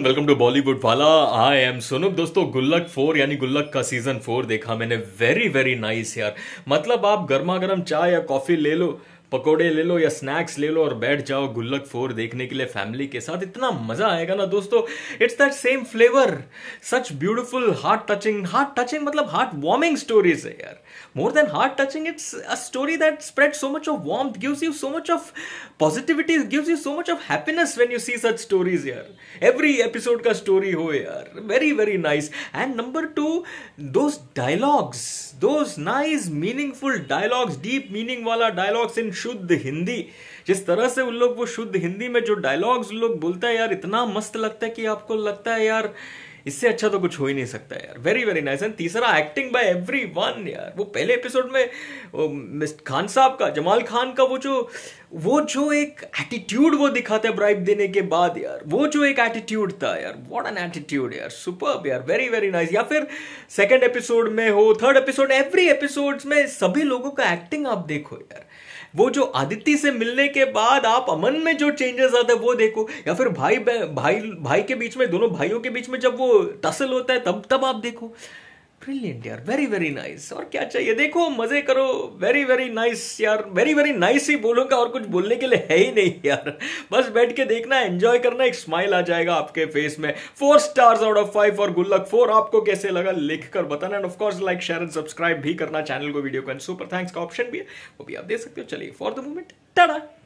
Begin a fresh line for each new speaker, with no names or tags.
welcome to Bollywood वाला I am सुनुक दोस्तों गुल्लक फोर यानी गुल्लक का सीजन फोर देखा मैंने वेरी वेरी नाइस यार मतलब आप गर्मा गर्म चाय या कॉफी ले लो पकोड़े ले लो या स्नैक्स ले लो और बैठ जाओ गुल्लक फोर देखने के लिए फैमिली के साथ इतना मजा आएगा ना दोस्तों it's that same flavour such beautiful heart touching heart touching मतलब हार्ट वार्मिंग स्टोरीज है यार more than heart touching it's a story that spread so much of warm gives you so much of positivity gives you so much of happiness when you see such stories यार every episode का story हो यार very very nice and number two those dialogues those nice meaningful dialogues deep meaning वाला dialogues in शुद्ध हिंदी जिस तरह से उन लोग वो शुद्ध हिंदी में जो डायलॉग्स लोग बोलता है यार इतना मस्त लगता है कि आपको लगता है यार इससे अच्छा तो कुछ हो ही नहीं सकता यार वेरी वेरी नाइस एंड तीसरा एक्टिंग बाय एवरी वन यार वो पहले एपिसोड में खान साहब का जमाल खान का वो जो वो जो एक एटीट्यूड वो दिखाता है ब्राइब देने के बाद यार वो जो एक एटीट्यूड था यार व्हाट एन एटीट्यूड यार सुपर यार वेरी वेरी नाइस या फिर सेकंड एपिसोड में हो थर्ड एपिसोड एवरी एपिसोड में सभी लोगों का एक्टिंग आप देखो यार वो जो आदित्य से मिलने के बाद आप अमन में जो चेंजेस आते हैं वो देखो या फिर भाई भाई भाई के बीच में दोनों भाइयों के बीच में जब वो टसल होता है तब तब आप देखो ब्रिलियंट यार वेरी वेरी नाइस और क्या चाहिए देखो मजे करो वेरी वेरी नाइस यार वेरी वेरी नाइस ही बोलूंगा और कुछ बोलने के लिए है ही नहीं यार बस बैठ के देखना एंजॉय करना एक स्माइल आ जाएगा आपके फेस में four stars out of five और गुल्लक फोर आपको कैसे लगा लिख कर बताना and of course like share and subscribe भी करना चैनल को वीडियो का सुपर थैंक्स का ऑप्शन भी है वो भी आप दे सकते हो चलिए फॉर द मोमेंट टाटा